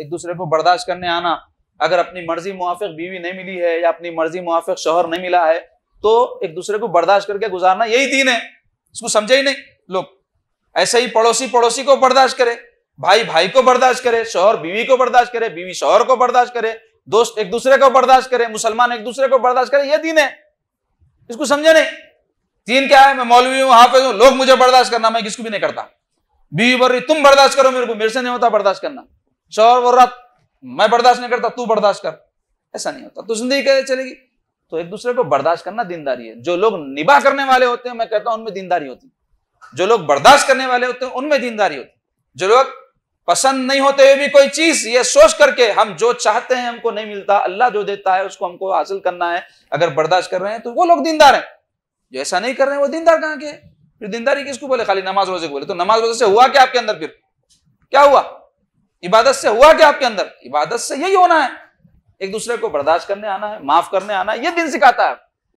एक दूसरे को बर्दाश्त करने आना अगर अपनी मर्जी मुआफ़ बीवी नहीं मिली है या अपनी मर्जी मुआफ़ शोहर नहीं मिला है तो एक दूसरे को बर्दाश्त करके गुजारना यही दीन है इसको समझे ही नहीं लोग ऐसे ही पड़ोसी पड़ोसी को बर्दाश्त करे भाई भाई को बर्दाश्त करे शोहर बीवी को बर्दाश्त करे बीवी शोहर को बर्दाश्त करे दोस्त एक दूसरे को बर्दाश्त करे मुसलमान एक दूसरे को बर्दाश्त करे ये दीन है इसको समझे नहीं दीन क्या है मैं मौलवी हूं हाफिज हूं लोग मुझे बर्दाश्त करना मैं किसको भी नहीं करता बीवी बोल रही तुम बर्दाश्त करो मेरे को मेरे से नहीं होता बर्दाश्त करना शोहर बोल मैं बर्दाश्त नहीं करता तू बर्दाश्त कर ऐसा नहीं होता तो जिंदगी कैसे चलेगी तो एक दूसरे को बर्दाश्त करना दीनदारी है जो लोग निभा करने वाले होते हैं मैं कहता हूं उनमें दीनदारी होती जो लोग बर्दाश्त करने वाले होते हैं उनमें दीनदारी होती जो लोग पसंद नहीं होते हुए भी कोई चीज ये सोच करके हम जो चाहते हैं हमको नहीं मिलता अल्लाह जो देता है उसको हमको हासिल करना है अगर बर्दाश्त कर रहे हैं तो वो लोग दीनदार हैं जो ऐसा नहीं कर रहे हैं वो दीनदार कहाँ के फिर दीनदारी किसको बोले खाली नमाज रोजे को बोले तो नमाज रोजे से हुआ क्या आपके अंदर फिर क्या हुआ इबादत से हुआ क्या आपके अंदर इबादत से यही होना है एक दूसरे को बर्दाश्त करने आना है माफ करने आना है ये दिन सिखाता है